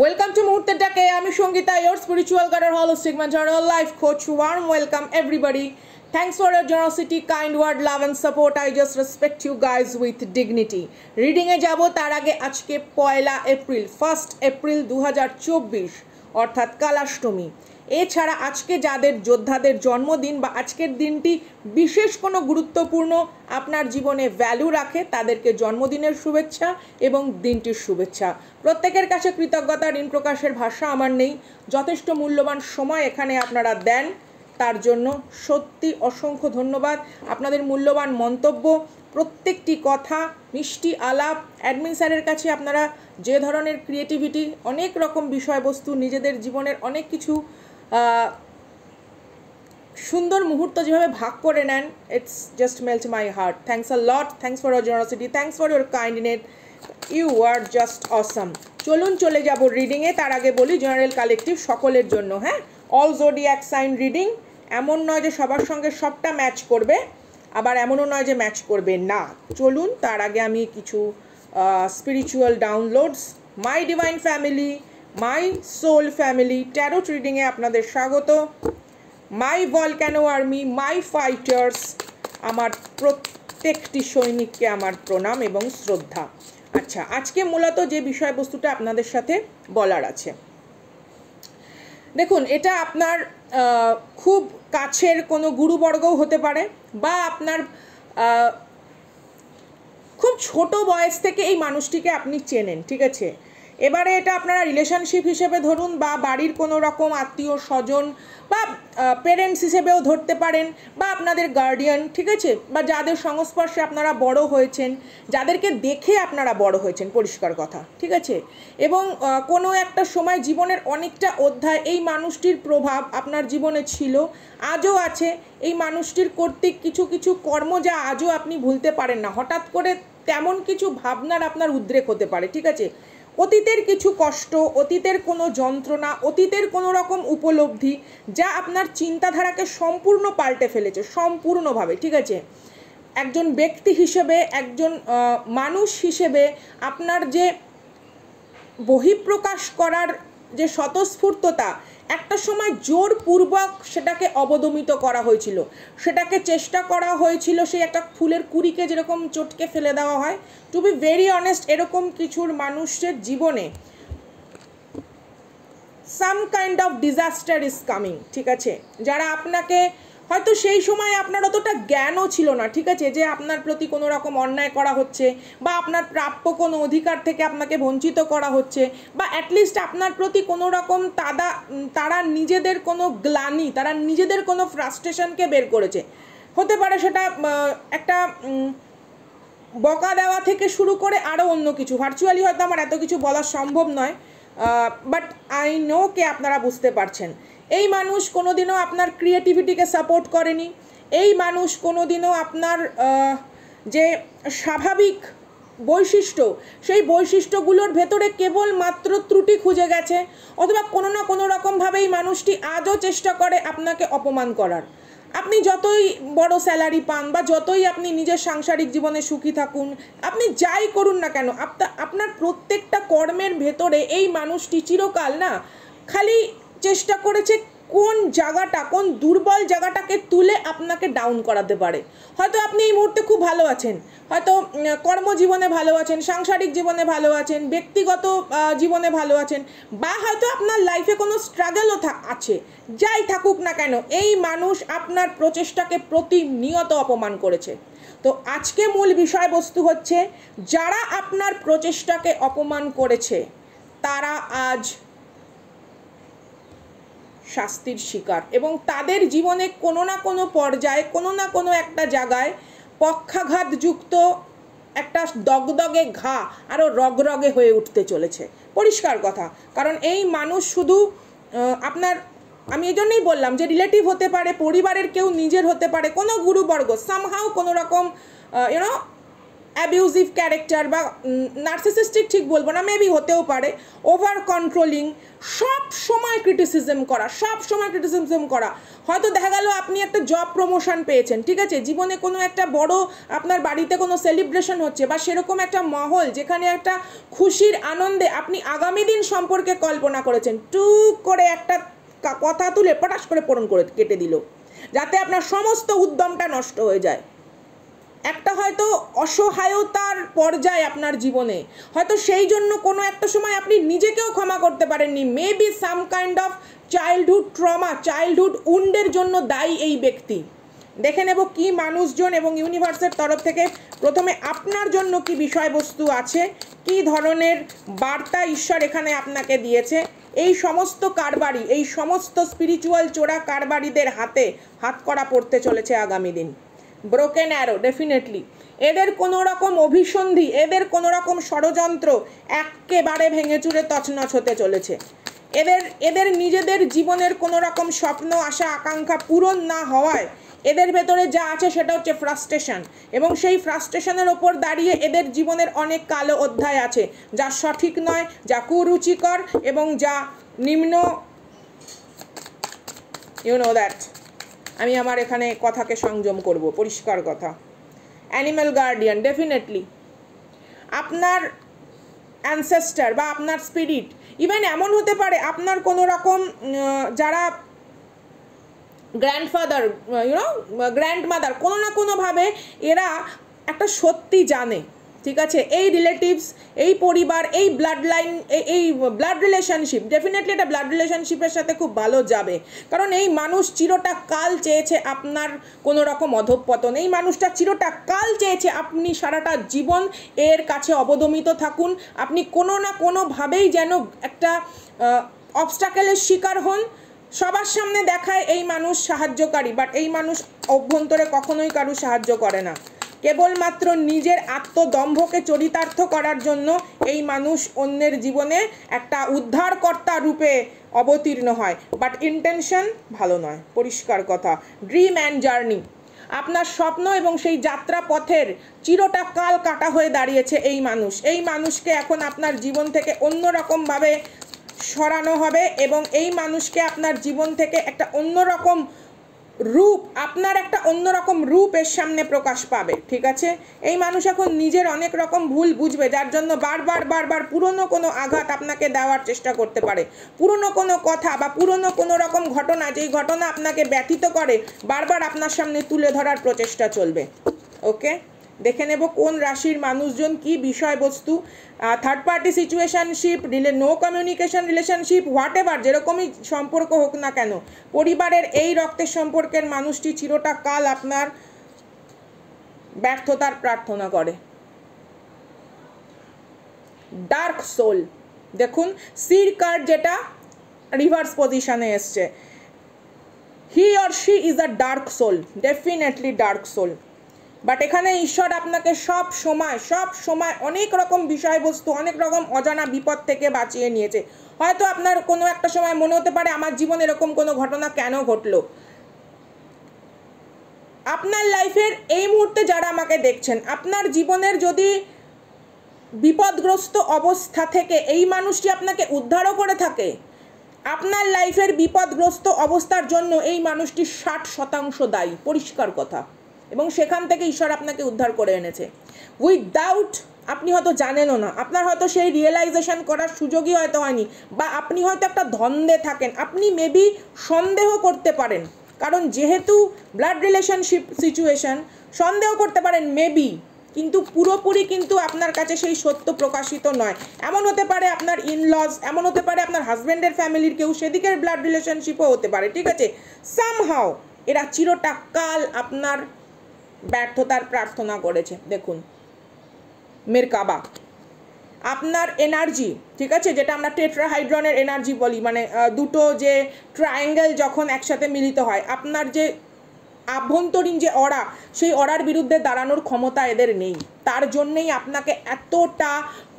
welcome to মুহূর্তের ডাকে আমি Sangeeta your spiritual guarder sigma মেন্টারাল life coach warm welcome everybody thanks for your generosity kind word love and support I just respect you guys with dignity রিডিংয়ে যাব তার আগে আজকে পয়লা এপ্রিল ফার্স্ট এপ্রিল দু অর্থাৎ কালাষ্টমী এছাড়া আজকে যাদের যোদ্ধাদের জন্মদিন বা আজকের দিনটি বিশেষ কোনো গুরুত্বপূর্ণ আপনার জীবনে ভ্যালু রাখে তাদেরকে জন্মদিনের শুভেচ্ছা এবং দিনটির শুভেচ্ছা প্রত্যেকের কাছে কৃতজ্ঞতা ঋণ প্রকাশের ভাষা আমার নেই যথেষ্ট মূল্যবান সময় এখানে আপনারা দেন তার জন্য সত্যি অসংখ্য ধন্যবাদ আপনাদের মূল্যবান মন্তব্য প্রত্যেকটি কথা মিষ্টি আলাপ অ্যাডমিন স্যারের কাছে আপনারা যে ধরনের ক্রিয়েটিভিটি অনেক রকম বিষয়বস্তু নিজেদের জীবনের অনেক কিছু সুন্দর মুহূর্ত যেভাবে ভাগ করে নেন it's just melt my heart thanks a lot thanks for your generosity thanks for your kindness you are just awesome চলুন চলে যাব রিডিংয়ে তার আগে বলি জেনারেল কালেকটিভ সকলের জন্য হ্যাঁ অল এক সাইন রিডিং এমন নয় যে সবার সঙ্গে সবটা ম্যাচ করবে আবার এমনও নয় যে ম্যাচ করবে না চলুন তার আগে আমি কিছু spiritual downloads my divine family my soul family tarot রিডিংয়ে আপনাদের স্বাগত my volcano army my fighters আমার প্রত্যেকটি সৈনিককে আমার প্রণাম এবং শ্রদ্ধা আচ্ছা আজকে মূলত যে বিষয়বস্তুটা আপনাদের সাথে বলার আছে দেখুন এটা আপনার খুব কাছের কোনো গুরুবর্গও হতে পারে বা আপনার খুব ছোট বয়স থেকে এই মানুষটিকে আপনি চেনেন ঠিক আছে এবারে এটা আপনারা রিলেশনশিপ হিসেবে ধরুন বা বাড়ির কোনো রকম আত্মীয় স্বজন বা পেরেন্টস হিসেবেও ধরতে পারেন বা আপনাদের গার্ডিয়ান ঠিক আছে বা যাদের সংস্পর্শে আপনারা বড় হয়েছেন যাদেরকে দেখে আপনারা বড় হয়েছেন পরিষ্কার কথা ঠিক আছে এবং কোনো একটা সময় জীবনের অনেকটা অধ্যায় এই মানুষটির প্রভাব আপনার জীবনে ছিল আজও আছে এই মানুষটির কর্তৃক কিছু কিছু কর্ম যা আজও আপনি ভুলতে পারেন না হঠাৎ করে তেমন কিছু ভাবনার আপনার উদ্রেক হতে পারে ঠিক আছে অতীতের কিছু কষ্ট অতীতের কোনো যন্ত্রণা অতীতের কোনো রকম উপলব্ধি যা আপনার চিন্তাধারাকে সম্পূর্ণ পাল্টে ফেলেছে সম্পূর্ণভাবে ঠিক আছে একজন ব্যক্তি হিসেবে একজন মানুষ হিসেবে আপনার যে বহিঃপ্রকাশ করার যে স্বতঃস্ফূর্ততা একটা সময় জোরপূর্বক সেটাকে অবদমিত করা হয়েছিল সেটাকে চেষ্টা করা হয়েছিল সেই একটা ফুলের কুড়িকে যেরকম চটকে ফেলে দেওয়া হয় টু বি ভেরি অনেস্ট এরকম কিছুর মানুষের জীবনে some kind of disaster is coming ঠিক আছে যারা আপনাকে হয়তো সেই সময় আপনার অতটা জ্ঞানও ছিল না ঠিক আছে যে আপনার প্রতি কোনো রকম অন্যায় করা হচ্ছে বা আপনার প্রাপ্য কোনো অধিকার থেকে আপনাকে বঞ্চিত করা হচ্ছে বা অ্যাটলিস্ট আপনার প্রতি কোনো রকম তাদা তারা নিজেদের কোনো গ্লানি তারা নিজেদের কোনো ফ্রাস্ট্রেশনকে বের করেছে হতে পারে সেটা একটা বকা দেওয়া থেকে শুরু করে আরও অন্য কিছু ভার্চুয়ালি হয়তো আমার এত কিছু বলা সম্ভব নয় বাট আই নো কে আপনারা বুঝতে পারছেন এই মানুষ কোনো দিনও আপনার ক্রিয়েটিভিটিকে সাপোর্ট করেনি এই মানুষ কোনো দিনও আপনার যে স্বাভাবিক বৈশিষ্ট্য সেই বৈশিষ্ট্যগুলোর ভেতরে কেবল মাত্র ত্রুটি খুঁজে গেছে অথবা কোনো না কোনো রকমভাবে এই মানুষটি আজও চেষ্টা করে আপনাকে অপমান করার আপনি যতই বড় স্যালারি পান বা যতই আপনি নিজের সাংসারিক জীবনে সুখী থাকুন আপনি যাই করুন না কেন আপনার প্রত্যেকটা কর্মের ভেতরে এই মানুষটি চিরকাল না খালি চেষ্টা করেছে কোন জায়গাটা কোন দুর্বল জায়গাটাকে তুলে আপনাকে ডাউন করাতে পারে হয়তো আপনি এই মুহূর্তে খুব ভালো আছেন হয়তো কর্মজীবনে ভালো আছেন সাংসারিক জীবনে ভালো আছেন ব্যক্তিগত জীবনে ভালো আছেন বা হয়তো আপনার লাইফে কোনো স্ট্রাগলও আছে যাই থাকুক না কেন এই মানুষ আপনার প্রচেষ্টাকে প্রতিনিয়ত অপমান করেছে তো আজকে মূল বিষয়বস্তু হচ্ছে যারা আপনার প্রচেষ্টাকে অপমান করেছে তারা আজ শাস্তির শিকার এবং তাদের জীবনে কোনো না কোনো পর্যায়ে কোনো না কোনো একটা জায়গায় পক্ষাঘাতযুক্ত একটা দগদগে ঘা আরও রগরগে হয়ে উঠতে চলেছে পরিষ্কার কথা কারণ এই মানুষ শুধু আপনার আমি এই জন্যই বললাম যে রিলেটিভ হতে পারে পরিবারের কেউ নিজের হতে পারে কোনো গুরুবর্গ সামহাও কোনো রকম ইউনো অ্যাবিউজিভ ক্যারেক্টার বা নার্সিসিস্টিক ঠিক বলবো না মেবি হতেও পারে ওভার কন্ট্রোলিং সব সময় ক্রিটিসিজম করা সব সময় ক্রিটিসিজম করা হয়তো দেখা গেল আপনি একটা জব প্রমোশন পেয়েছেন ঠিক আছে জীবনে কোনো একটা বড় আপনার বাড়িতে কোনো সেলিব্রেশন হচ্ছে বা সেরকম একটা মহল যেখানে একটা খুশির আনন্দে আপনি আগামী দিন সম্পর্কে কল্পনা করেছেন টুক করে একটা কথা তুলে পটাশ করে পূরণ করে কেটে দিল যাতে আপনার সমস্ত উদ্যমটা নষ্ট হয়ে যায় একটা হয়তো অসহায়তার পর্যায় আপনার জীবনে হয়তো সেই জন্য কোনো একটা সময় আপনি নিজেকেও ক্ষমা করতে পারেননি maybe some kind of childhood trauma childhood উন্ডের জন্য দায়ী এই ব্যক্তি দেখে নেব কি মানুষজন এবং ইউনিভার্সের তরফ থেকে প্রথমে আপনার জন্য কি বিষয়বস্তু আছে কি ধরনের বার্তা ঈশ্বর এখানে আপনাকে দিয়েছে এই সমস্ত কারবারি এই সমস্ত স্পিরিচুয়াল চোরা কারবারিদের হাতে হাত করা পড়তে চলেছে আগামী দিন ব্রোকেন অ্যারো ডেফিনেটলি এদের কোনো রকম অভিসন্ধি এদের কোনো রকম ষড়যন্ত্র একেবারে ভেঙে চুরে তছনছ হতে চলেছে এদের এদের নিজেদের জীবনের কোনো রকম স্বপ্ন আশা আকাঙ্ক্ষা পূরণ না হওয়ায় এদের ভেতরে যা আছে সেটা হচ্ছে ফ্রাস্ট্রেশন এবং সেই ফ্রাস্ট্রেশনের ওপর দাঁড়িয়ে এদের জীবনের অনেক কালো অধ্যায় আছে যা সঠিক নয় যা কুরুচিকর এবং যা নিম্ন ইউ দ্যাট আমি আমার এখানে কথাকে সংযম করব পরিষ্কার কথা অ্যানিম্যাল গার্ডিয়ান ডেফিনেটলি আপনার অ্যানসেস্টার বা আপনার স্পিরিট ইভেন এমন হতে পারে আপনার কোনো রকম যারা গ্র্যান্ডফাদার ইউনো গ্র্যান্ডমাদার কোনো না কোনোভাবে এরা একটা সত্যি জানে ঠিক আছে এই রিলেটিভস এই পরিবার এই ব্লাড লাইন এই ব্লাড রিলেশনশিপ ডেফিনেটলি এটা ব্লাড রিলেশনশিপের সাথে খুব ভালো যাবে কারণ এই মানুষ চিরটা কাল চেয়েছে আপনার কোনো রকম অধঃপতন এই মানুষটা চিরটা কাল চেয়েছে আপনি সারাটা জীবন এর কাছে অবদমিত থাকুন আপনি কোনো না কোনোভাবেই যেন একটা অবস্টাকেলের শিকার হন সবার সামনে দেখায় এই মানুষ সাহায্যকারী বাট এই মানুষ অভ্যন্তরে কখনোই কারু সাহায্য করে না কেবলমাত্র নিজের আত্মদম্ভকে চরিতার্থ করার জন্য এই মানুষ অন্যের জীবনে একটা উদ্ধারকর্তা রূপে অবতীর্ণ হয় বাট ইন্টেনশন ভালো নয় পরিষ্কার কথা ড্রিম অ্যান্ড জার্নি আপনার স্বপ্ন এবং সেই যাত্রা পথের চিরটা কাল কাটা হয়ে দাঁড়িয়েছে এই মানুষ এই মানুষকে এখন আপনার জীবন থেকে অন্যরকমভাবে সরানো হবে এবং এই মানুষকে আপনার জীবন থেকে একটা অন্যরকম রূপ আপনার একটা অন্যরকম রূপ এর সামনে প্রকাশ পাবে ঠিক আছে এই মানুষ এখন নিজের অনেক রকম ভুল বুঝবে যার জন্য বারবার বারবার পুরনো কোনো আঘাত আপনাকে দেওয়ার চেষ্টা করতে পারে পুরনো কোনো কথা বা পুরনো কোনো রকম ঘটনা যেই ঘটনা আপনাকে ব্যথিত করে বারবার আপনার সামনে তুলে ধরার প্রচেষ্টা চলবে ওকে দেখে নেব কোন রাশির মানুষজন কি বিষয়বস্তু থার্ড পার্টি সিচুয়েশনশিপ রিলে no communication relationship whatever যেরকমই সম্পর্ক হোক না কেন পরিবারের এই রক্তের সম্পর্কের মানুষটি চিরটা কাল আপনার ব্যর্থতার প্রার্থনা করে ডার্ক সোল দেখুন সির কার্ড যেটা রিভার্স পজিশানে এসছে he or she is a dark soul definitely dark soul but এখানে ঈশ্বর আপনাকে সব সময় সব সময় অনেক রকম বিষয়বস্তু অনেক রকম অজানা বিপদ থেকে বাঁচিয়ে নিয়েছে হয়তো আপনার কোনো একটা সময় মনে হতে পারে আমার জীবনে এরকম কোনো ঘটনা কেন ঘটলো আপনার লাইফের এই মুহূর্তে যারা আমাকে দেখছেন আপনার জীবনের যদি বিপদগ্রস্ত অবস্থা থেকে এই মানুষটি আপনাকে উদ্ধারও করে থাকে আপনার লাইফের বিপদগ্রস্ত অবস্থার জন্য এই মানুষটি ষাট শতাংশ দায়ী পরিষ্কার কথা এবং সেখান থেকে ঈশ্বর আপনাকে উদ্ধার করে এনেছে উইথডাউট আপনি হয়তো জানেনও না আপনার হয়তো সেই রিয়েলাইজেশন করার সুযোগই হয়তো হয়নি বা আপনি হয়তো একটা ধন্দে থাকেন আপনি মেবি সন্দেহ করতে পারেন কারণ যেহেতু ব্লাড রিলেশনশিপ সিচুয়েশন সন্দেহ করতে পারেন মেবি কিন্তু পুরোপুরি কিন্তু আপনার কাছে সেই সত্য প্রকাশিত নয় এমন হতে পারে আপনার ইনলজ এমন হতে পারে আপনার হাজব্যান্ডের ফ্যামিলির কেউ সেদিকের ব্লাড রিলেশনশিপও হতে পারে ঠিক আছে সামহাও এরা চিরটাকাল আপনার ব্যর্থতার প্রার্থনা করেছে দেখুন মেরকাবা আপনার এনার্জি ঠিক আছে যেটা আমরা টেট্রাহাইড্রনের এনার্জি বলি মানে দুটো যে ট্রায়াঙ্গেল যখন একসাথে মিলিত হয় আপনার যে আভ্যন্তরীণ যে অড়া সেই অরার বিরুদ্ধে দাঁড়ানোর ক্ষমতা এদের নেই তার জন্যেই আপনাকে এতটা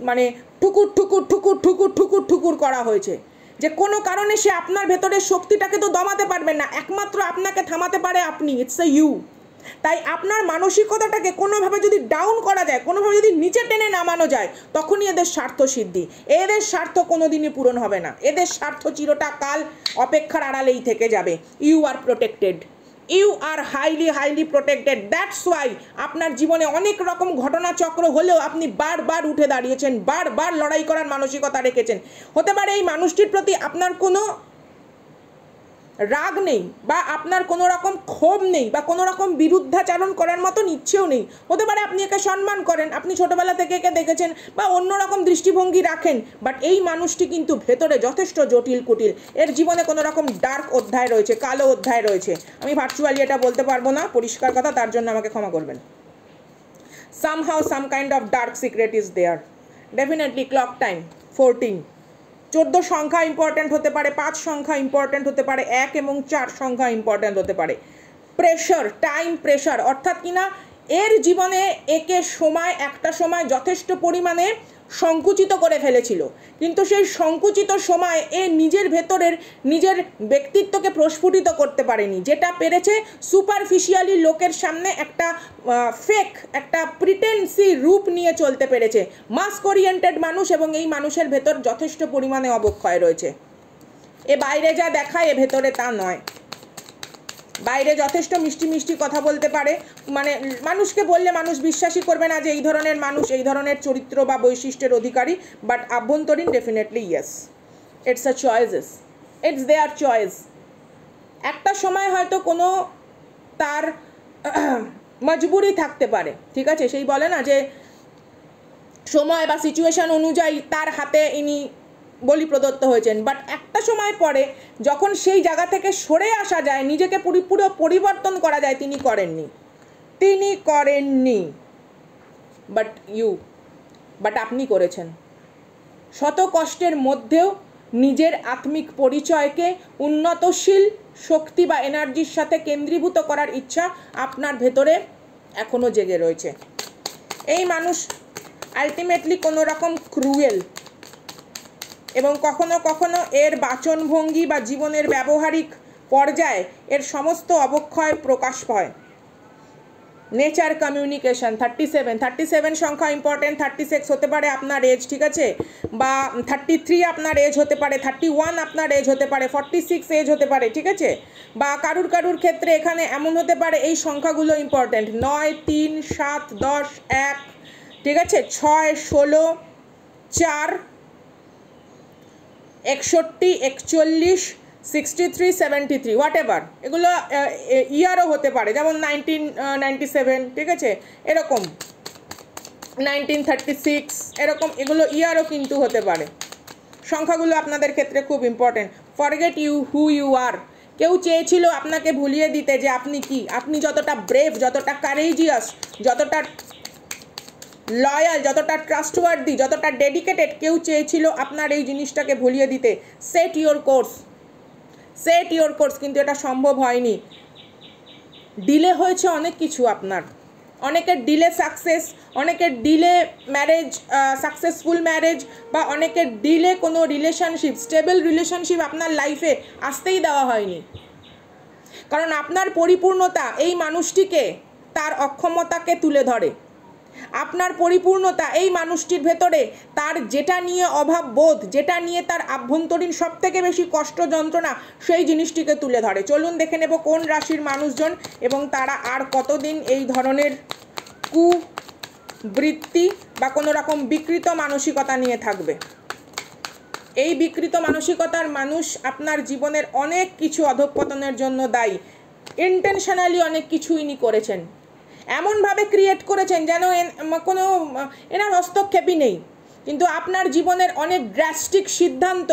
মানে ঠুকুর ঠুকুর ঠুকুর ঠুকুর ঠুকুর ঠুকুর করা হয়েছে যে কোনো কারণে সে আপনার ভেতরের শক্তিটাকে তো দমাতে পারবেন না একমাত্র আপনাকে থামাতে পারে আপনি ইটস এ ইউ তাই আপনার মানসিকতাটাকে কোনোভাবে যদি ডাউন করা যায় কোনোভাবে যদি নিচে টেনে নামানো যায় তখনই এদের স্বার্থ সিদ্ধি এদের স্বার্থ কোনোদিনই পূরণ হবে না এদের স্বার্থ চিরটা কাল অপেক্ষার আড়ালেই থেকে যাবে you are protected you are highly highly protected that's why আপনার জীবনে অনেক রকম ঘটনাচক্র হলেও আপনি বারবার উঠে দাঁড়িয়েছেন বারবার লড়াই করার মানসিকতা রেখেছেন হতে পারে এই মানুষটির প্রতি আপনার কোনো রাগ নেই বা আপনার কোনো রকম ক্ষোভ নেই বা কোনো রকম বিরুদ্ধাচারণ করার মতন ইচ্ছেও নেই হতে পারে আপনি একে সম্মান করেন আপনি ছোটোবেলা থেকে একে দেখেছেন বা অন্য রকম দৃষ্টিভঙ্গি রাখেন বাট এই মানুষটি কিন্তু ভেতরে যথেষ্ট জটিল কুটিল এর জীবনে কোনো রকম ডার্ক অধ্যায় রয়েছে কালো অধ্যায় রয়েছে আমি ভার্চুয়ালি এটা বলতে পারবো না পরিষ্কার কথা তার জন্য আমাকে ক্ষমা করবেন somehow some kind of dark secret is there definitely clock time fourteen চোদ্দ সংখ্যা ইম্পর্ট্যান্ট হতে পারে পাঁচ সংখ্যা ইম্পর্ট্যান্ট হতে পারে এক এবং চার সংখ্যা ইম্পর্ট্যান্ট হতে পারে প্রেশার টাইম প্রেশার অর্থাৎ কিনা এর জীবনে একে সময় একটা সময় যথেষ্ট পরিমাণে সংকুচিত করে ফেলেছিল কিন্তু সেই সংকুচিত সময় এ নিজের ভেতরের নিজের ব্যক্তিত্বকে প্রস্ফুটিত করতে পারেনি যেটা পেরেছে সুপারফিশিয়ালি লোকের সামনে একটা ফেক একটা প্রিটেন্সি রূপ নিয়ে চলতে পেরেছে মাস্ক ওরিয়েন্টেড মানুষ এবং এই মানুষের ভেতর যথেষ্ট পরিমাণে অবক্ষয় রয়েছে এ বাইরে যা দেখায় এ ভেতরে তা নয় বাইরে যথেষ্ট মিষ্টি মিষ্টি কথা বলতে পারে মানে মানুষকে বললে মানুষ বিশ্বাসই করবে না যে এই ধরনের মানুষ এই ধরনের চরিত্র বা বৈশিষ্ট্যের অধিকারী বাট আভ্যন্তরীণ definitely yes it's a choices it's their choice একটা সময় হয়তো কোনো তার মজবুরি থাকতে পারে ঠিক আছে সেই বলে না যে সময় বা সিচুয়েশান অনুযায়ী তার হাতে ইনি বলি প্রদত্ত হয়েছেন বাট একটা সময় পরে যখন সেই জায়গা থেকে সরে আসা যায় নিজেকে পুরো পরিবর্তন করা যায় তিনি করেননি তিনি করেননি বাট ইউ বাট আপনি করেছেন শত কষ্টের মধ্যেও নিজের আত্মিক পরিচয়কে উন্নতশীল শক্তি বা এনার্জির সাথে কেন্দ্রীভূত করার ইচ্ছা আপনার ভেতরে এখনও জেগে রয়েছে এই মানুষ আলটিমেটলি কোনো রকম ক্রুয়েল এবং কখনো কখনো এর বাচনভঙ্গি বা জীবনের ব্যবহারিক পর্যায়ে এর সমস্ত অবক্ষয় প্রকাশ পায় nature communication thirty seven thirty seven সংখ্যা ইম্পর্টেন্ট থার্টি সিক্স হতে পারে আপনার এজ ঠিক আছে বা থার্টি থ্রি আপনার এজ হতে পারে থার্টি ওয়ান আপনার এজ হতে পারে ফর্টি সিক্স এজ হতে পারে ঠিক আছে বা কারুর কারুর ক্ষেত্রে এখানে এমন হতে পারে এই সংখ্যাগুলো ইম্পর্টেন্ট নয় তিন সাত দশ এক ঠিক আছে ছয় ষোলো চার একষট্টি একচল্লিশ sixty three seventy three whatever এগুলো ইয়ারও হতে পারে যেমন নাইনটিন নাইনটি সেভেন ঠিক আছে এরকম নাইনটিন থার্টি সিক্স এরকম এগুলো ইয়ারও কিন্তু হতে পারে সংখ্যাগুলো আপনাদের ক্ষেত্রে খুব important forget you who you are কেউ চেয়েছিল আপনাকে ভুলিয়ে দিতে যে আপনি কি আপনি যতটা ব্রেভ যতটা কারেজিয়াস যতটা লয়াল যতটা ট্রাস্টওয়ার্দি যতটা ডেডিকেটেড কেউ চেয়েছিল আপনার এই জিনিসটাকে ভুলিয়ে দিতে set your course set your course কিন্তু এটা সম্ভব হয়নি ডিলে হয়েছে অনেক কিছু আপনার অনেকের ডিলে সাকসেস অনেকের ডিলে ম্যারেজ সাকসেসফুল ম্যারেজ বা অনেকের ডিলে কোনো রিলেশনশিপ স্টেবল রিলেশনশিপ আপনার লাইফে আসতেই দেওয়া হয়নি কারণ আপনার পরিপূর্ণতা এই মানুষটিকে তার অক্ষমতাকে তুলে ধরে আপনার পরিপূর্ণতা এই মানুষটির ভেতরে তার যেটা নিয়ে অভাব বোধ যেটা নিয়ে তার আভ্যন্তরীণ সব থেকে বেশি কষ্ট যন্ত্রণা সেই জিনিসটিকে তুলে ধরে চলুন দেখে নেব কোন রাশির মানুষজন এবং তারা আর কতদিন এই ধরনের কু বৃত্তি বা কোনো রকম বিকৃত মানসিকতা নিয়ে থাকবে এই বিকৃত মানসিকতার মানুষ আপনার জীবনের অনেক কিছু অধঃপতনের জন্য দায়ী ইন্টেনশনালি অনেক নি করেছেন এমনভাবে ক্রিয়েট করেছেন যেন কোনো এনার হস্তক্ষেপই নেই কিন্তু আপনার জীবনের অনেক ড্রাস্টিক সিদ্ধান্ত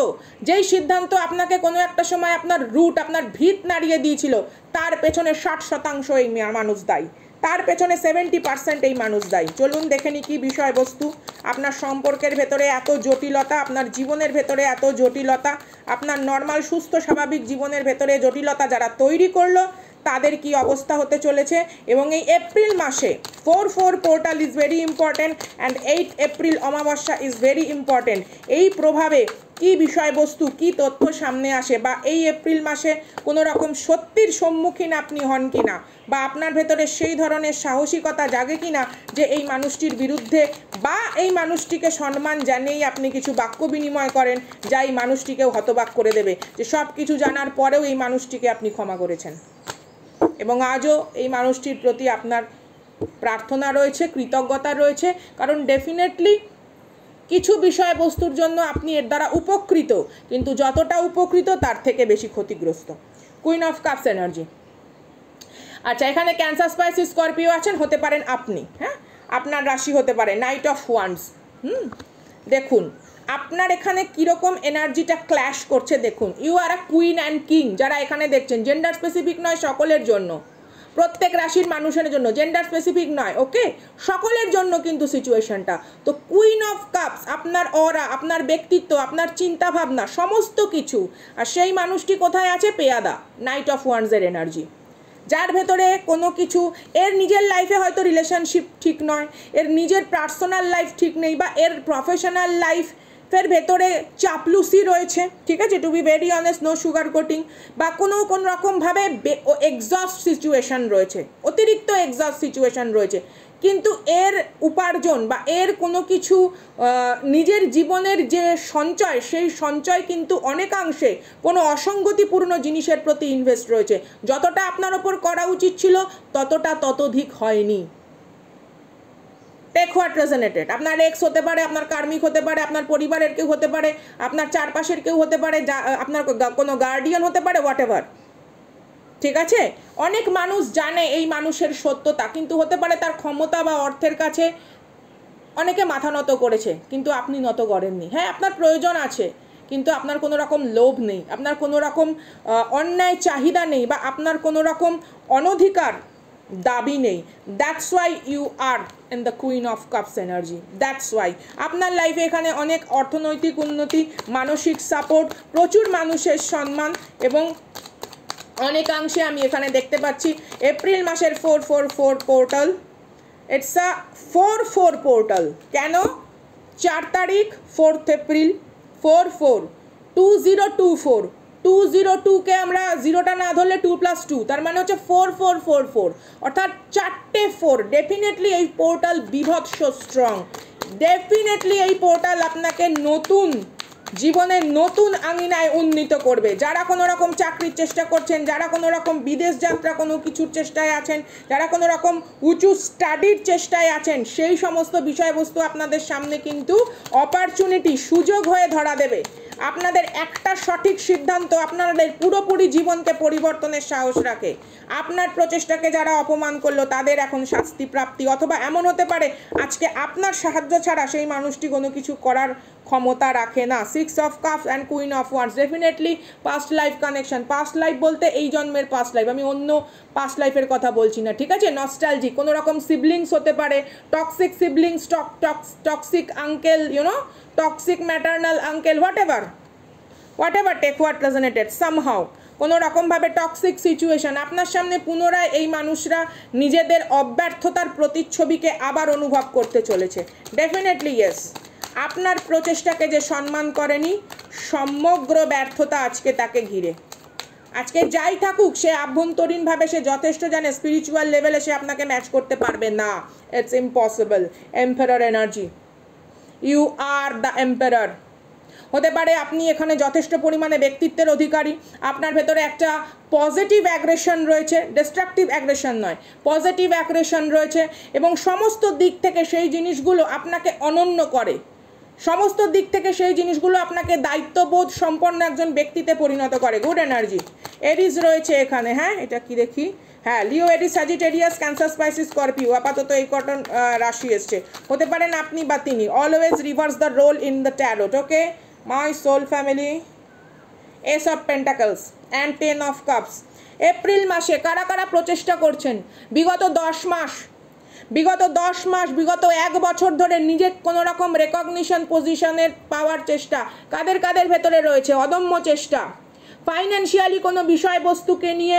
যেই সিদ্ধান্ত আপনাকে কোনো একটা সময় আপনার রুট আপনার ভিত নাড়িয়ে দিয়েছিল তার পেছনে ষাট শতাংশ এই মানুষ দায়ী তার পেছনে সেভেন্টি পার্সেন্ট এই মানুষ দায়ী চলুন দেখে নি কী বিষয়বস্তু আপনার সম্পর্কের ভেতরে এত জটিলতা আপনার জীবনের ভেতরে এত জটিলতা আপনার নর্মাল সুস্থ স্বাভাবিক জীবনের ভেতরে জটিলতা যারা তৈরি করলো তাদের কি অবস্থা হতে চলেছে এবং এই এপ্রিল মাসে four four portal is very important and eight April amavasya is very important এই প্রভাবে কি বিষয়বস্তু কি তথ্য সামনে আসে বা এই এপ্রিল মাসে কোনো রকম সত্যির সম্মুখীন আপনি হন কি না বা আপনার ভেতরে সেই ধরনের সাহসিকতা জাগে কি না যে এই মানুষটির বিরুদ্ধে বা এই মানুষটিকে সম্মান জানিয়েই আপনি কিছু বাক্য বিনিময় করেন যা এই মানুষটিকেও হতবাক করে দেবে যে সব কিছু জানার পরেও এই মানুষটিকে আপনি ক্ষমা করেছেন এবং আজও এই মানুষটির প্রতি আপনার প্রার্থনা রয়েছে কৃতজ্ঞতা রয়েছে কারণ ডেফিনেটলি কিছু বিষয়বস্তুর জন্য আপনি এর দ্বারা উপকৃত কিন্তু যতটা উপকৃত তার থেকে বেশি ক্ষতিগ্রস্ত কুইন অফ কাপস এনার্জি আচ্ছা এখানে ক্যান্সার স্পাইসি স্করপিও আছেন হতে পারেন আপনি হ্যাঁ আপনার রাশি হতে পারে নাইট অফ ওয়ান্স হুম দেখুন আপনার এখানে কীরকম এনার্জিটা ক্ল্যাশ করছে দেখুন you are a queen and king যারা এখানে দেখছেন জেন্ডার স্পেসিফিক নয় সকলের জন্য প্রত্যেক রাশির মানুষের জন্য জেন্ডার স্পেসিফিক নয় ওকে সকলের জন্য কিন্তু সিচুয়েশনটা তো কুইন অফ কাপস আপনার অরা আপনার ব্যক্তিত্ব আপনার চিন্তা ভাবনা সমস্ত কিছু আর সেই মানুষটি কোথায় আছে পেয়াদা নাইট অফ ওয়ান্সের এনার্জি যার ভেতরে কোনো কিছু এর নিজের লাইফে হয়তো রিলেশনশিপ ঠিক নয় এর নিজের পার্সোনাল লাইফ ঠিক নেই বা এর প্রফেশনাল লাইফ ফের ভেতরে চাপলুসি রয়েছে ঠিক আছে to be very honest no sugar coating বা কোনো কোন রকমভাবে এক্সস্ট সিচুয়েশান রয়েছে অতিরিক্ত এক্সস্ট সিচুয়েশান রয়েছে কিন্তু এর উপার্জন বা এর কোনো কিছু নিজের জীবনের যে সঞ্চয় সেই সঞ্চয় কিন্তু অনেকাংশে কোনো অসঙ্গতিপূর্ণ জিনিসের প্রতি ইনভেস্ট রয়েছে যতটা আপনার ওপর করা উচিত ছিল ততটা ততধিক হয়নি ব্যাকওয়ার্ড রেজনেটেড আপনার এক্স হতে পারে আপনার কার্মিক হতে পারে আপনার পরিবারের কেউ হতে পারে আপনার চারপাশের কেউ হতে পারে যা আপনার কোনো গার্ডিয়ান হতে পারে হোয়াট এভার ঠিক আছে অনেক মানুষ জানে এই মানুষের সত্যতা কিন্তু হতে পারে তার ক্ষমতা বা অর্থের কাছে অনেকে মাথা নত করেছে কিন্তু আপনি নত করেননি হ্যাঁ আপনার প্রয়োজন আছে কিন্তু আপনার কোনো রকম লোভ নেই আপনার কোনো রকম অন্যায় চাহিদা নেই বা আপনার কোনো রকম অনধিকার দাবি নেই that's why you are in the queen of cups energy that's why আপনার লাইফে এখানে অনেক অর্থনৈতিক উন্নতি মানসিক সাপোর্ট প্রচুর মানুষের সম্মান এবং অনেকাংশে আমি এখানে দেখতে পাচ্ছি এপ্রিল মাসের four four four portal it's a four four portal কেন চার তারিখ fourth April four four two zero two four two zero টুকে আমরা জিরোটা না ধরলে টু প্লাস টু তার মানে হচ্ছে ফোর ফোর ফোর ফোর অর্থাৎ চারটে ফোর ডেফিনেটলি এই পোর্টাল বিভৎস স্ট্রং ডেফিনেটলি এই পোর্টাল আপনাকে নতুন জীবনের নতুন আঙিনায় উন্নীত করবে যারা কোনো রকম চাকরির চেষ্টা করছেন যারা কোনো রকম বিদেশ যাত্রা কোনো কিছুর চেষ্টায় আছেন যারা কোনো রকম উঁচু স্টাডির চেষ্টায় আছেন সেই সমস্ত বিষয়বস্তু আপনাদের সামনে কিন্তু অপরচুনিটি সুযোগ হয়ে ধরা দেবে আপনাদের একটা সঠিক সিদ্ধান্ত আপনাদের পুরোপুরি জীবনকে পরিবর্তনের সাহস রাখে আপনার প্রচেষ্টাকে যারা অপমান করলো তাদের এখন শাস্তি প্রাপ্তি অথবা এমন হতে পারে আজকে আপনার সাহায্য ছাড়া সেই মানুষটি কোনো কিছু করার ক্ষমতা রাখে না six of cups and queen of wands definitely past life connection past life বলতে এই জন্মের পাস্ট লাইফ আমি অন্য পাস্ট লাইফের কথা বলছি না ঠিক আছে নস্টালজি কোনো রকম সিবলিংস হতে পারে টক্সিক সিবলিংস টক টক্স toxic uncle you know toxic maternal uncle whatever whatever take what resonated somehow কোনো রকমভাবে টক্সিক সিচুয়েশন আপনার সামনে পুনরায় এই মানুষরা নিজেদের অব্যর্থতার প্রতিচ্ছবিকে আবার অনুভব করতে চলেছে ডেফিনেটলি ইয়েস আপনার প্রচেষ্টাকে যে সম্মান করেনি সমগ্র ব্যর্থতা আজকে তাকে ঘিরে আজকে যাই থাকুক সে আভ্যন্তরীণভাবে সে যথেষ্ট জানে স্পিরিচুয়াল লেভেলে সে আপনাকে ম্যাচ করতে পারবে না it's impossible emperor energy you are the emperor হতে পারে আপনি এখানে যথেষ্ট পরিমাণে ব্যক্তিত্বের অধিকারী আপনার ভেতরে একটা পজিটিভ অ্যাগ্রেশন রয়েছে ডিস্ট্রাকটিভ অ্যাগ্রেশন নয় পজিটিভ অ্যাগ্রেশন রয়েছে এবং সমস্ত দিক থেকে সেই জিনিসগুলো আপনাকে অনন্য করে সমস্ত দিক থেকে সেই জিনিসগুলো আপনাকে দায়িত্ববোধ সম্পন্ন একজন ব্যক্তিতে পরিণত করে গুড এনার্জি এরিজ রয়েছে এখানে হ্যাঁ এটা কি দেখি হ্যাঁ Leo Aries Sagittarius Cancer Pisces Scorpio আপাতত এই কটন রাশি এসছে হতে পারেন আপনি বা তিনি always reverse the role in the tarot okay my soul family ace of pentacles and ten of cups April মাসে কারা কারা প্রচেষ্টা করছেন বিগত দশ মাস বিগত দশ মাস বিগত এক বছর ধরে নিজের কোনো রকম রেকগনিশন পজিশনের পাওয়ার চেষ্টা কাদের কাদের ভেতরে রয়েছে অদম্য চেষ্টা ফাইন্যান্সিয়ালি কোনো বিষয়বস্তুকে নিয়ে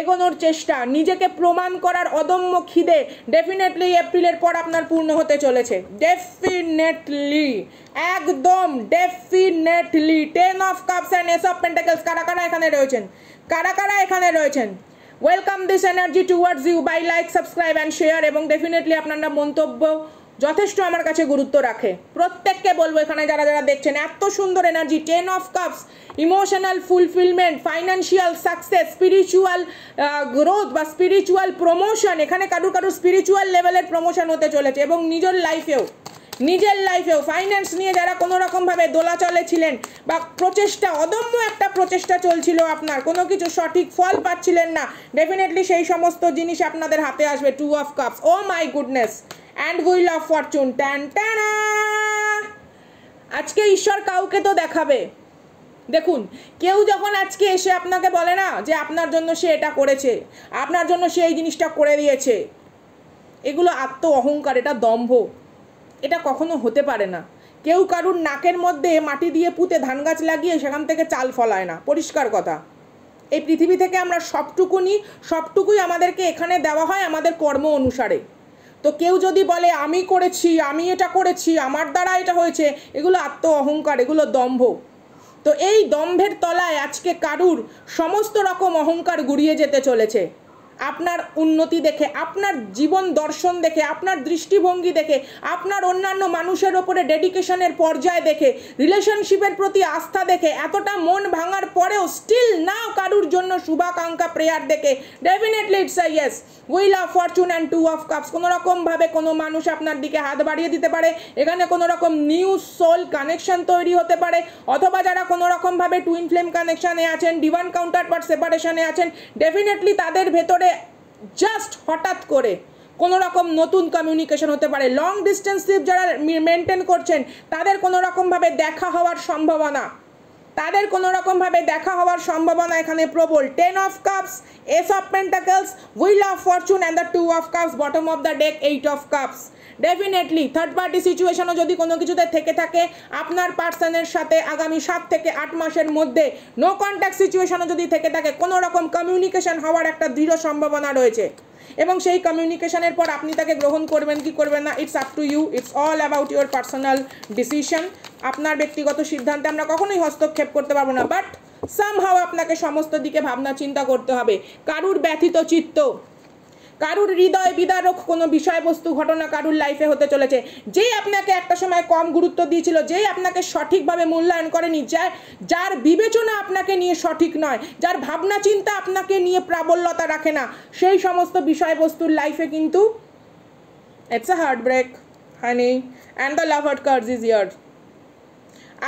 এগোনোর চেষ্টা নিজেকে প্রমাণ করার অদম্য খিদে ডেফিনেটলি এপ্রিলের পর আপনার পূর্ণ হতে চলেছে ডেফিনেটলি একদম definitely ten of cups and ace of pentacles কারা কারা এখানে রয়েছেন কারা কারা এখানে রয়েছেন welcome this energy towards you by like subscribe and share এবং ডেফিনেটলি আপনারা মন্তব্য যথেষ্ট আমার কাছে গুরুত্ব রাখে প্রত্যেককে বলবো এখানে যারা যারা দেখছেন এত সুন্দর energy ten of cups emotional fulfilment financial success spiritual growth বা স্পিরিচুয়াল প্রমোশন এখানে কারুর কারুর স্পিরিচুয়াল লেভেলের প্রমোশন হতে চলেছে এবং নিজের লাইফেও নিজের লাইফেও ফাইন্যান্স নিয়ে যারা কোনো রকমভাবে দোলাচলে ছিলেন বা প্রচেষ্টা অদম্য একটা প্রচেষ্টা চলছিল আপনার কোনো কিছু সঠিক ফল পাচ্ছিলেন না ডেফিনেটলি সেই সমস্ত জিনিস আপনাদের হাতে আসবে two of cups oh my goodness and wheel of fortune ট্যান ট্যান আজকে ঈশ্বর কাউকে তো দেখাবে দেখুন কেউ যখন আজকে এসে আপনাকে বলে না যে আপনার জন্য সে এটা করেছে আপনার জন্য সে এই জিনিসটা করে দিয়েছে এগুলো আত্ম অহংকার এটা দম্ভ এটা কখনো হতে পারে না কেউ কারুর নাকের মধ্যে মাটি দিয়ে পুঁতে ধান গাছ লাগিয়ে সেখান থেকে চাল ফলায় না পরিষ্কার কথা এই পৃথিবী থেকে আমরা সবটুকুনি সবটুকুই আমাদেরকে এখানে দেওয়া হয় আমাদের কর্ম অনুসারে তো কেউ যদি বলে আমি করেছি আমি এটা করেছি আমার দ্বারা এটা হয়েছে এগুলো আত্ম অহংকার এগুলো দম্ভ তো এই দম্ভের তলায় আজকে কারুর সমস্ত রকম অহংকার গুড়িয়ে যেতে চলেছে আপনার উন্নতি দেখে আপনার জীবন দর্শন দেখে আপনার দৃষ্টিভঙ্গি দেখে আপনার অন্যান্য মানুষের ওপরে ডেডিকেশনের পর্যায় দেখে রিলেশনশিপের প্রতি আস্থা দেখে এতটা মন ভাঙার পরেও স্টিল নাও কারুর জন্য শুভাকাঙ্ক্ষা প্রেয়ার দেখে definitely it's I yes wheel of fortune and two of cups কোনো রকমভাবে কোনো মানুষ আপনার দিকে হাত বাড়িয়ে দিতে পারে এখানে কোনো রকম নিউ সোল কানেকশন তৈরি হতে পারে অথবা যারা কোনো রকমভাবে টুইন ফ্লেম কানেকশানে আছেন ডিভান কাউন্টার পার্ট সেপারেশনে আছেন ডেফিনেটলি তাদের ভেতরে করে জাস্ট হঠাৎ করে কোনো রকম নতুন কমিউনিকেশন হতে পারে লং ডিস্টেন্স যারা মেনটেন করছেন তাদের কোনো রকমভাবে দেখা হওয়ার সম্ভাবনা তাদের কোনো রকমভাবে দেখা হওয়ার সম্ভাবনা এখানে প্রবল ten of cups ace of pentacles wheel of fortune and the two of cups bottom of the deck eight of cups definitely third party সিচুয়েশনও যদি কোনো কিছুতে থেকে থাকে আপনার পার্সনের সাথে আগামী সাত থেকে আট মাসের মধ্যে নো কন্ট্যাক্ট সিচুয়েশনও যদি থেকে থাকে কোনো রকম কমিউনিকেশন হওয়ার একটা দৃঢ় সম্ভাবনা রয়েছে এবং সেই কমিউনিকেশনের পর আপনি তাকে গ্রহণ করবেন কি করবেন না it's up to you it's all about your personal decision আপনার ব্যক্তিগত সিদ্ধান্তে আমরা কখনোই হস্তক্ষেপ করতে পারবো না বাট সামহাও আপনাকে সমস্ত দিকে ভাবনা চিন্তা করতে হবে কারুর ব্যথিত চিত্ত কারুর হৃদয় বিদারক কোনো বিষয়বস্তু ঘটনা কারুর লাইফে হতে চলেছে যেই আপনাকে একটা সময় কম গুরুত্ব দিয়েছিল যেই আপনাকে সঠিকভাবে মূল্যায়ন করেনি যা যার বিবেচনা আপনাকে নিয়ে সঠিক নয় যার ভাবনা চিন্তা আপনাকে নিয়ে প্রাবল্যতা রাখে না সেই সমস্ত বিষয়বস্তুর লাইফে কিন্তু it's a heart break honey and the love heart cards is here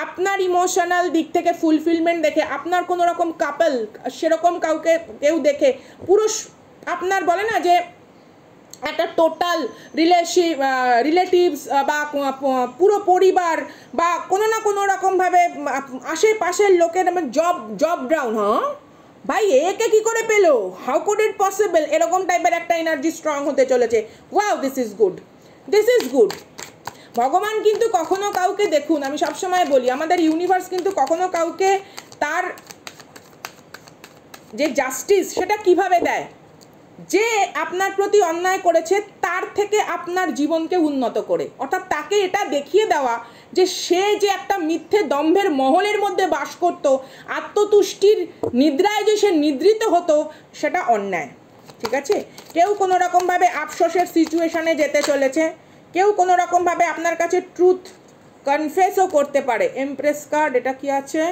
আপনার ইমোশনাল দিক থেকে ফুলফিলমেন্ট দেখে আপনার কোনো রকম কাপল সেরকম কাউকে কেউ দেখে পুরো আপনার বলে না যে একটা টোটাল রিলেশি রিলেটিভস বা পুরো পরিবার বা কোনো না কোনো রকমভাবে আশেপাশের লোকের জব জব ডাউন হ ভাই একে কি করে পেলো হাউ কুড ইট পসিবল এরকম টাইপের একটা এনার্জি স্ট্রং হতে চলেছে wow this is good this is good ভগবান কিন্তু কখনো কাউকে দেখুন আমি সবসময় বলি আমাদের ইউনিভার্স কিন্তু কখনো কাউকে তার যে জাস্টিস সেটা কিভাবে দেয় যে আপনার প্রতি অন্যায় করেছে তার থেকে আপনার জীবনকে উন্নত করে অর্থাৎ তাকে এটা দেখিয়ে দেওয়া যে সে যে একটা মিথ্যে দম্ভের মহলের মধ্যে বাস করত আত্মতুষ্টির নিদ্রায় যে সে নিদ্রিত হতো সেটা অন্যায় ঠিক আছে কেউ কোনো রকমভাবে আফসোসের সিচুয়েশানে যেতে চলেছে কেউ কোনো রকমভাবে আপনার কাছে ট্রুথ কনফেসও করতে পারে এমপ্রেস কার্ড এটা কি আছে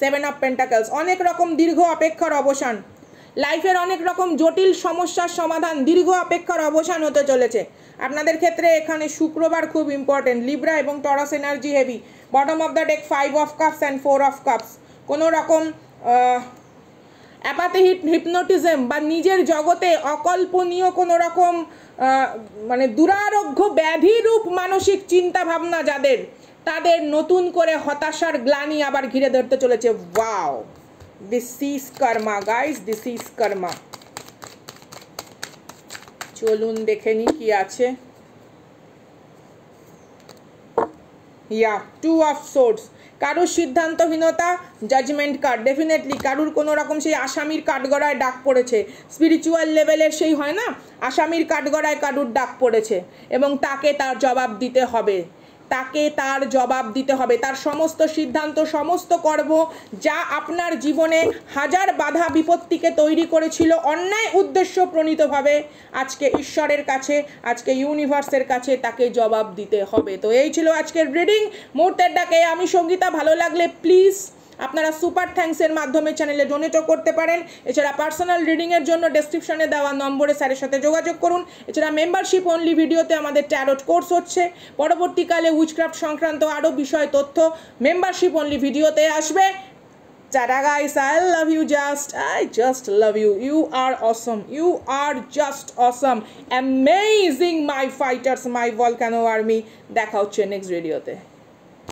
সেভেন অফ পেন্টাকলস অনেক রকম দীর্ঘ অপেক্ষার অবসান লাইফের অনেক রকম জটিল সমস্যার সমাধান দীর্ঘ অপেক্ষার অবসান হতে চলেছে আপনাদের ক্ষেত্রে এখানে শুক্রবার খুব ইম্পর্টেন্ট লিব্রা এবং Taurus energy heavy bottom of the deck five of cups and four of cups কোনো রকম অ্যাপাতে হিপনোটিজম বা নিজের জগতে অকল্পনীয় কোনো রকম মানে দুরারোগ্য ব্যাধিরূপ মানসিক চিন্তা ভাবনা যাদের তাদের নতুন করে হতাশার গ্লানি আবার ঘিরে ধরতে চলেছে wow this is karma guys this is karma চলুন দেখে নি কি আছে ইয়া টু অফ সোর্স কারুর সিদ্ধান্তহীনতা জাজমেন্ট কার্ড ডেফিনেটলি কারুর কোনো রকম সেই আসামির কাঠগড়ায় ডাক পড়েছে স্পিরিচুয়াল লেভেলের সেই হয় না আসামির কাঠগড়ায় কারুর ডাক পড়েছে এবং তাকে তার জবাব দিতে হবে তাকে তার জবাব দিতে হবে তার সমস্ত সিদ্ধান্ত সমস্ত কর্ম যা আপনার জীবনে হাজার বাধা বিপত্তিকে তৈরি করেছিল অন্যায় উদ্দেশ্য প্রণীতভাবে আজকে ঈশ্বরের কাছে আজকে ইউনিভার্সের কাছে তাকে জবাব দিতে হবে তো এই ছিল আজকের রিডিং মুহূর্তের ডাকে আমি সঙ্গীতা ভালো লাগলে প্লিজ আপনারা সুপার থ্যাঙ্কসের মাধ্যমে চ্যানেলে ডোনেটও করতে পারেন এছাড়া পার্সোনাল রিডিংয়ের জন্য ডেসক্রিপশনে দেওয়া নম্বরে স্যারের সাথে যোগাযোগ করুন এছাড়া মেম্বারশিপ অনলি ভিডিওতে আমাদের ট্যারোট কোর্স হচ্ছে পরবর্তীকালে উইচক্রাফট সংক্রান্ত আরও বিষয় তথ্য মেম্বারশিপ অনলি ভিডিওতে আসবে tata guys I love you just I just love you you are awesome you are just awesome amazing my fighters my volcano army দেখা হচ্ছে নেক্সট ভিডিওতে